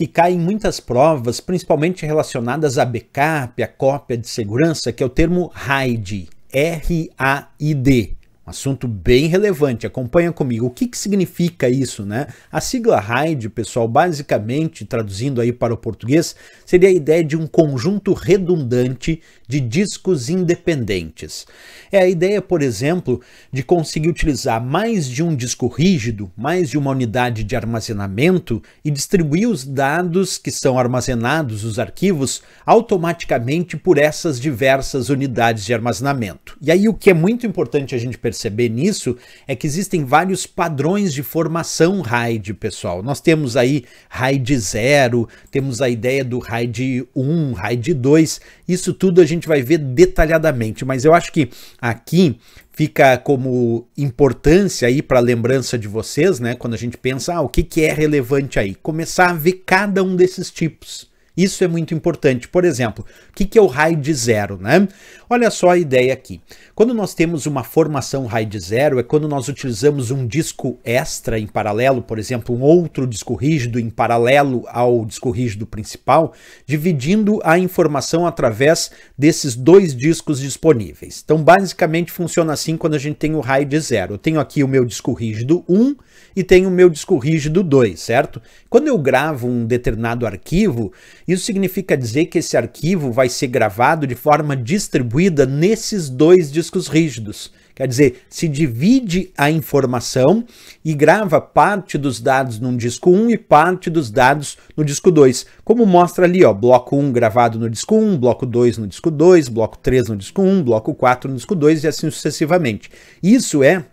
que cai em muitas provas, principalmente relacionadas a backup, a cópia de segurança, que é o termo RAID, R-A-I-D, Assunto bem relevante, acompanha comigo. O que, que significa isso, né? A sigla RAID, pessoal, basicamente, traduzindo aí para o português, seria a ideia de um conjunto redundante de discos independentes. É a ideia, por exemplo, de conseguir utilizar mais de um disco rígido, mais de uma unidade de armazenamento e distribuir os dados que são armazenados, os arquivos, automaticamente por essas diversas unidades de armazenamento. E aí o que é muito importante a gente perceber perceber nisso é que existem vários padrões de formação RAID, pessoal. Nós temos aí RAID 0, temos a ideia do RAID 1, RAID 2, isso tudo a gente vai ver detalhadamente, mas eu acho que aqui fica como importância aí para a lembrança de vocês, né? Quando a gente pensa, ah, o que, que é relevante aí? Começar a ver cada um desses tipos. Isso é muito importante. Por exemplo, o que, que é o raio de zero, né? Olha só a ideia aqui. Quando nós temos uma formação raio de zero, é quando nós utilizamos um disco extra em paralelo, por exemplo, um outro disco rígido em paralelo ao disco rígido principal, dividindo a informação através desses dois discos disponíveis. Então, basicamente, funciona assim quando a gente tem o raio de zero. Eu tenho aqui o meu disco rígido 1 e tenho o meu disco rígido 2, certo? Quando eu gravo um determinado arquivo, isso significa dizer que esse arquivo vai ser gravado de forma distribuída nesses dois discos rígidos. Quer dizer, se divide a informação e grava parte dos dados num disco 1 e parte dos dados no disco 2. Como mostra ali, ó, bloco 1 gravado no disco 1, bloco 2 no disco 2, bloco 3 no disco 1, bloco 4 no disco 2 e assim sucessivamente. Isso é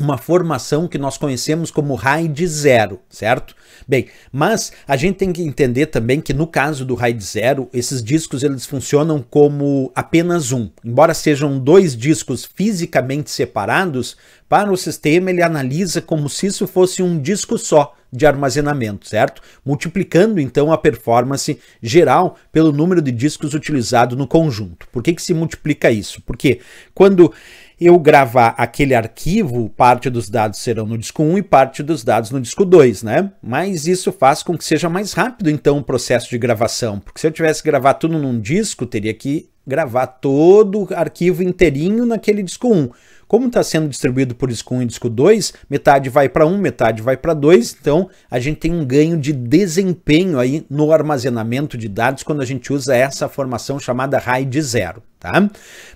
uma formação que nós conhecemos como RAID zero, certo? Bem, mas a gente tem que entender também que no caso do RAID zero, esses discos eles funcionam como apenas um. Embora sejam dois discos fisicamente separados, para o sistema ele analisa como se isso fosse um disco só de armazenamento, certo? Multiplicando então a performance geral pelo número de discos utilizado no conjunto. Por que, que se multiplica isso? Porque quando eu gravar aquele arquivo, parte dos dados serão no disco 1 e parte dos dados no disco 2, né? Mas isso faz com que seja mais rápido, então, o processo de gravação, porque se eu tivesse que gravar tudo num disco, teria que gravar todo o arquivo inteirinho naquele disco 1. Como está sendo distribuído por disco 1 e disco 2, metade vai para 1, metade vai para 2, então a gente tem um ganho de desempenho aí no armazenamento de dados quando a gente usa essa formação chamada RAID 0. Tá?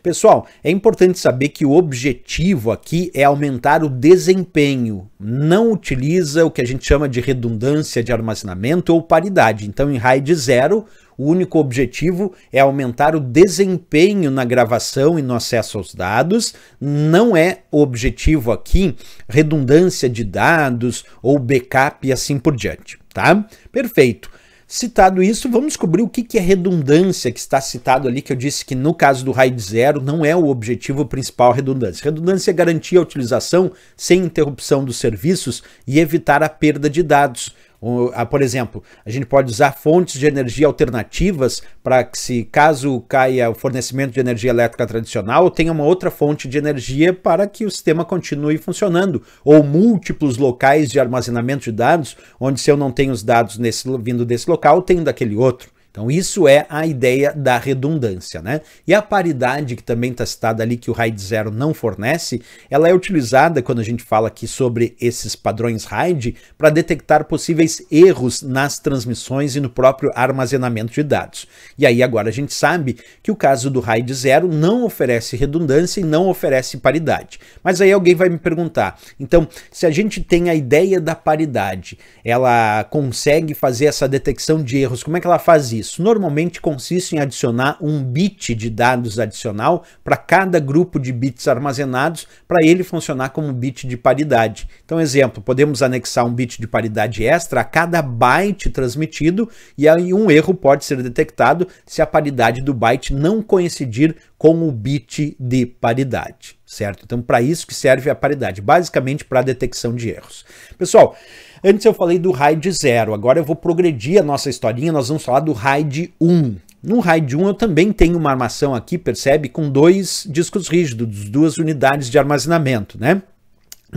Pessoal, é importante saber que o objetivo aqui é aumentar o desempenho, não utiliza o que a gente chama de redundância de armazenamento ou paridade. Então, em RAID 0, o único objetivo é aumentar o desempenho na gravação e no acesso aos dados, não não é o objetivo aqui redundância de dados ou backup e assim por diante, tá? Perfeito. Citado isso, vamos descobrir o que, é redundância que está citado ali, que eu disse que no caso do RAID zero não é o objetivo principal redundância. Redundância é garantir a utilização sem interrupção dos serviços e evitar a perda de dados ah, por exemplo, a gente pode usar fontes de energia alternativas para que, se caso caia o fornecimento de energia elétrica tradicional, tenha uma outra fonte de energia para que o sistema continue funcionando. Ou múltiplos locais de armazenamento de dados, onde se eu não tenho os dados nesse, vindo desse local, tenho daquele outro. Então, isso é a ideia da redundância, né? E a paridade, que também está citada ali, que o RAID 0 não fornece, ela é utilizada quando a gente fala aqui sobre esses padrões RAID para detectar possíveis erros nas transmissões e no próprio armazenamento de dados. E aí, agora a gente sabe que o caso do RAID 0 não oferece redundância e não oferece paridade. Mas aí alguém vai me perguntar, então, se a gente tem a ideia da paridade, ela consegue fazer essa detecção de erros, como é que ela faz isso? isso? Normalmente consiste em adicionar um bit de dados adicional para cada grupo de bits armazenados para ele funcionar como bit de paridade. Então, exemplo, podemos anexar um bit de paridade extra a cada byte transmitido e aí um erro pode ser detectado se a paridade do byte não coincidir com o bit de paridade certo? Então, para isso que serve a paridade, basicamente para a detecção de erros. Pessoal, antes eu falei do RAID 0, agora eu vou progredir a nossa historinha, nós vamos falar do RAID 1. No RAID 1 eu também tenho uma armação aqui, percebe, com dois discos rígidos, duas unidades de armazenamento, né?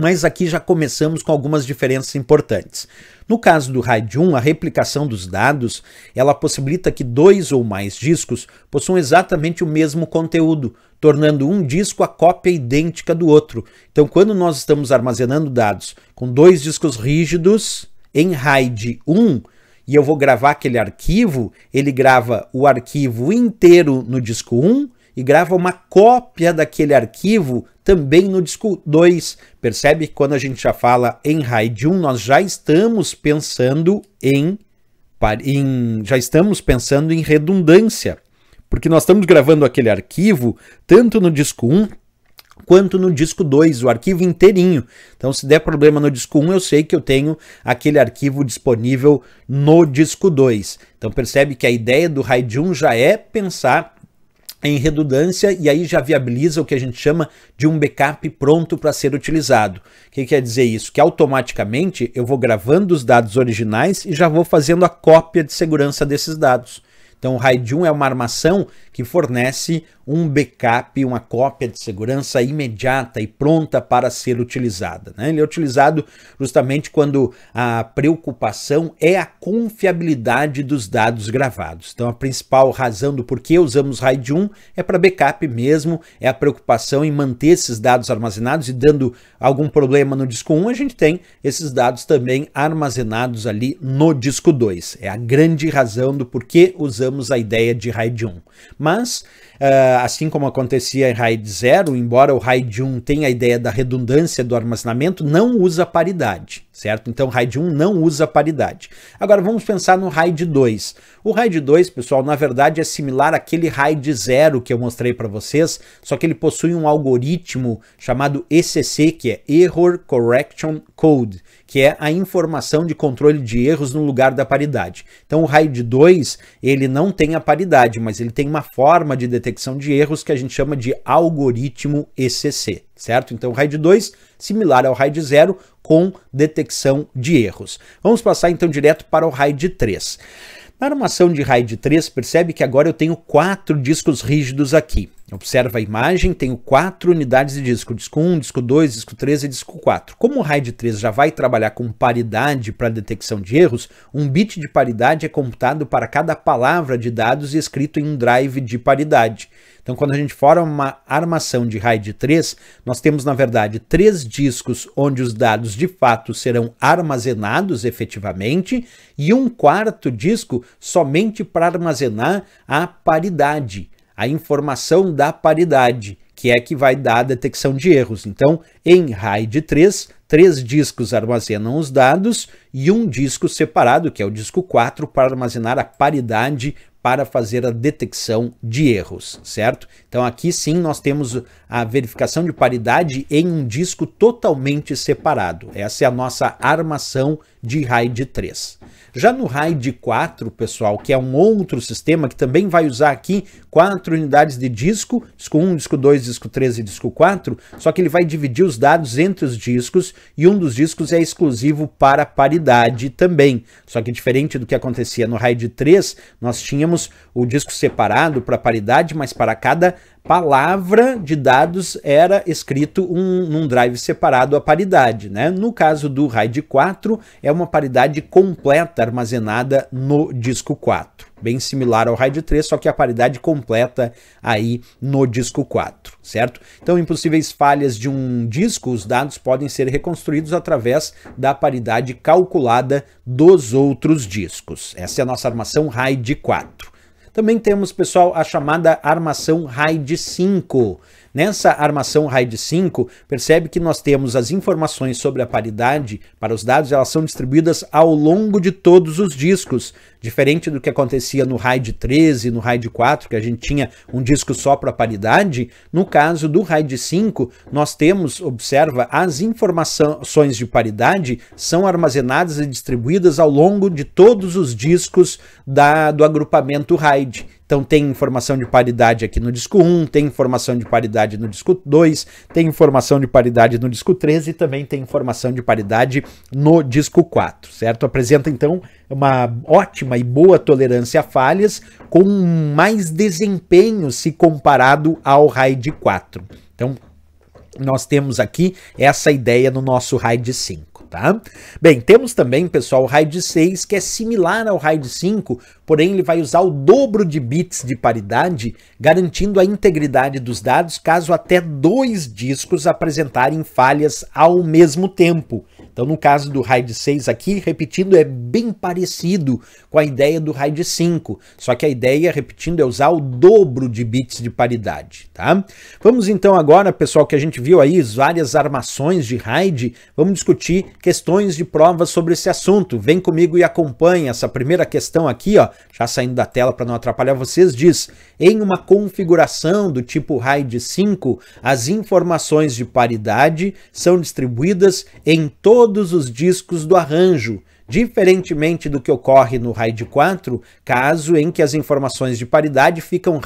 Mas aqui já começamos com algumas diferenças importantes. No caso do RAID 1, a replicação dos dados, ela possibilita que dois ou mais discos possuam exatamente o mesmo conteúdo, tornando um disco a cópia idêntica do outro. Então, quando nós estamos armazenando dados com dois discos rígidos em RAID 1, e eu vou gravar aquele arquivo, ele grava o arquivo inteiro no disco 1 e grava uma cópia daquele arquivo também no disco 2. Percebe que quando a gente já fala em RAID 1, nós já estamos pensando em, em já estamos pensando em redundância, porque nós estamos gravando aquele arquivo tanto no disco 1 quanto no disco 2, o arquivo inteirinho. Então, se der problema no disco 1, eu sei que eu tenho aquele arquivo disponível no disco 2. Então, percebe que a ideia do RAID 1 já é pensar em redundância e aí já viabiliza o que a gente chama de um backup pronto para ser utilizado. O que quer dizer isso? Que automaticamente eu vou gravando os dados originais e já vou fazendo a cópia de segurança desses dados. Então, o 1 é uma armação que fornece um backup, uma cópia de segurança imediata e pronta para ser utilizada. Né? Ele é utilizado justamente quando a preocupação é a confiabilidade dos dados gravados. Então, a principal razão do porquê usamos RAID 1 é para backup mesmo, é a preocupação em manter esses dados armazenados e dando algum problema no disco 1, a gente tem esses dados também armazenados ali no disco 2. É a grande razão do porquê usamos adotamos a ideia de RAID 1. Mas, eh, assim como acontecia em RAID 0, embora o RAID 1 tenha a ideia da redundância do armazenamento, não usa paridade, certo? Então, RAID 1 não usa paridade. Agora, vamos pensar no RAID 2. O RAID 2, pessoal, na verdade é similar àquele RAID 0 que eu mostrei para vocês, só que ele possui um algoritmo chamado ECC, que é Error Correction Code, que é a informação de controle de erros no lugar da paridade. Então, o RAID 2, ele não não tem a paridade, mas ele tem uma forma de detecção de erros que a gente chama de algoritmo ECC, certo? Então, RAID 2, similar ao RAID 0, com detecção de erros. Vamos passar então direto para o RAID 3. Na armação de RAID 3, percebe que agora eu tenho quatro discos rígidos aqui. Observa a imagem, tenho quatro unidades de disco, disco 1, disco 2, disco 3 e disco 4. Como o RAID 3 já vai trabalhar com paridade para detecção de erros, um bit de paridade é computado para cada palavra de dados e escrito em um drive de paridade. Então, quando a gente forma uma armação de RAID 3, nós temos, na verdade, três discos onde os dados de fato serão armazenados efetivamente e um quarto disco somente para armazenar a paridade a informação da paridade, que é que vai dar a detecção de erros. Então, em RAID 3, três discos armazenam os dados e um disco separado, que é o disco 4, para armazenar a paridade para fazer a detecção de erros, certo? Então aqui sim nós temos a verificação de paridade em um disco totalmente separado. Essa é a nossa armação de RAID 3. Já no RAID 4, pessoal, que é um outro sistema que também vai usar aqui quatro unidades de disco, disco 1, disco 2, disco 3 e disco 4, só que ele vai dividir os dados entre os discos e um dos discos é exclusivo para paridade também. Só que diferente do que acontecia no RAID 3, nós tínhamos o disco separado para paridade, mas para cada palavra de dados era escrito um, num drive separado a paridade. Né? No caso do RAID 4, é uma paridade completa armazenada no disco 4. Bem similar ao RAID 3, só que a paridade completa aí no disco 4, certo? Então, impossíveis falhas de um disco, os dados podem ser reconstruídos através da paridade calculada dos outros discos. Essa é a nossa armação RAID 4. Também temos, pessoal, a chamada armação RAID 5, Nessa armação RAID 5, percebe que nós temos as informações sobre a paridade para os dados, elas são distribuídas ao longo de todos os discos, diferente do que acontecia no RAID 13, no RAID 4, que a gente tinha um disco só para paridade. No caso do RAID 5, nós temos, observa, as informações de paridade são armazenadas e distribuídas ao longo de todos os discos da, do agrupamento RAID. Então tem informação de paridade aqui no disco 1, tem informação de paridade no disco 2, tem informação de paridade no disco 13 e também tem informação de paridade no disco 4, certo? Apresenta então uma ótima e boa tolerância a falhas com mais desempenho se comparado ao RAID 4. Então nós temos aqui essa ideia no nosso RAID 5 tá? Bem, temos também, pessoal, o RAID 6, que é similar ao RAID 5, porém ele vai usar o dobro de bits de paridade, garantindo a integridade dos dados caso até dois discos apresentarem falhas ao mesmo tempo. Então, no caso do RAID 6 aqui, repetindo, é bem parecido com a ideia do RAID 5, só que a ideia, repetindo, é usar o dobro de bits de paridade, tá? Vamos então agora, pessoal, que a gente viu aí várias armações de RAID, vamos discutir questões de prova sobre esse assunto. Vem comigo e acompanha. Essa primeira questão aqui, ó, já saindo da tela para não atrapalhar vocês, diz: em uma configuração do tipo RAID 5, as informações de paridade são distribuídas em todo todos os discos do arranjo, diferentemente do que ocorre no RAID 4, caso em que as informações de paridade ficam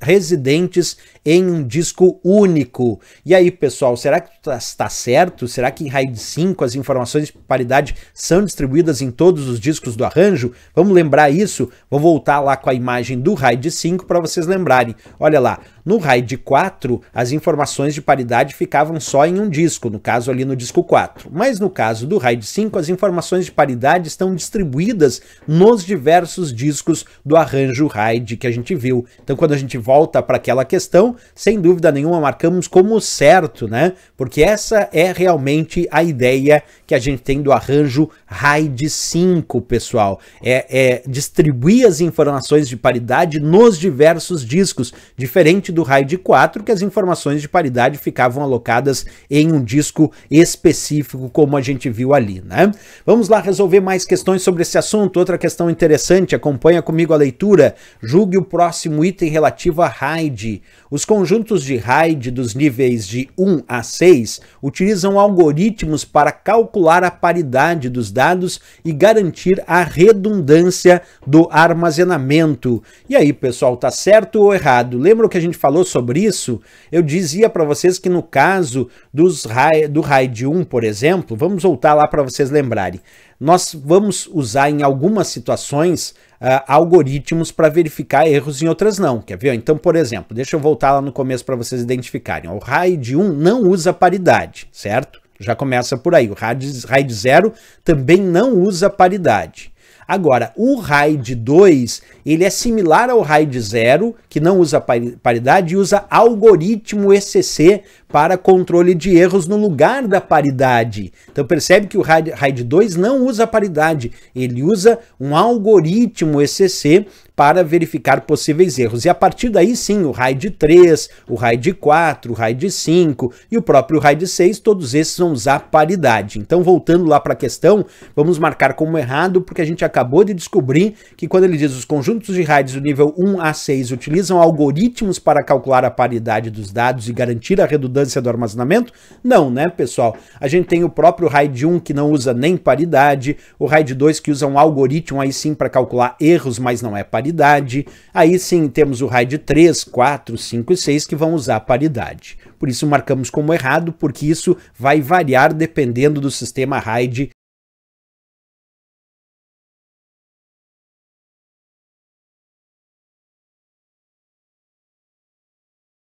residentes em um disco único. E aí, pessoal, será que está tá certo? Será que em RAID 5 as informações de paridade são distribuídas em todos os discos do arranjo? Vamos lembrar isso? Vou voltar lá com a imagem do RAID 5 para vocês lembrarem. Olha lá, no RAID 4, as informações de paridade ficavam só em um disco, no caso ali no disco 4. Mas no caso do RAID 5, as informações de paridade sonoridade estão distribuídas nos diversos discos do arranjo Hyde que a gente viu. Então, quando a gente volta para aquela questão, sem dúvida nenhuma marcamos como certo, né? Porque essa é realmente a ideia que a gente tem do arranjo Hyde 5, pessoal. É, é distribuir as informações de paridade nos diversos discos, diferente do Hyde 4, que as informações de paridade ficavam alocadas em um disco específico, como a gente viu ali, né? Vamos lá resolver mais questões sobre esse assunto, outra questão interessante, acompanha comigo a leitura. Julgue o próximo item relativo a RAID. Os conjuntos de RAID dos níveis de 1 a 6 utilizam algoritmos para calcular a paridade dos dados e garantir a redundância do armazenamento. E aí, pessoal, tá certo ou errado? Lembra que a gente falou sobre isso? Eu dizia para vocês que no caso dos RAID, do RAID 1, por exemplo, vamos voltar lá para vocês lembrarem nós vamos usar em algumas situações uh, algoritmos para verificar erros, em outras não. Quer ver? Então, por exemplo, deixa eu voltar lá no começo para vocês identificarem. O RAID 1 não usa paridade, certo? Já começa por aí. O RAID 0 também não usa paridade. Agora, o RAID 2, ele é similar ao RAID 0, que não usa paridade, e usa algoritmo ECC para controle de erros no lugar da paridade. Então percebe que o RAID 2 não usa paridade, ele usa um algoritmo ECC para verificar possíveis erros. E a partir daí sim, o RAID 3, o RAID 4, o RAID 5 e o próprio RAID 6, todos esses vão usar paridade. Então voltando lá para a questão, vamos marcar como errado porque a gente acabou de descobrir que quando ele diz os conjuntos de RAIDs do nível 1 a 6 utilizam algoritmos para calcular a paridade dos dados e garantir a redundância do armazenamento? Não, né, pessoal? A gente tem o próprio RAID 1 que não usa nem paridade, o RAID 2 que usa um algoritmo aí sim para calcular erros, mas não é paridade. Aí sim temos o RAID 3, 4, 5 e 6 que vão usar paridade. Por isso marcamos como errado, porque isso vai variar dependendo do sistema RAID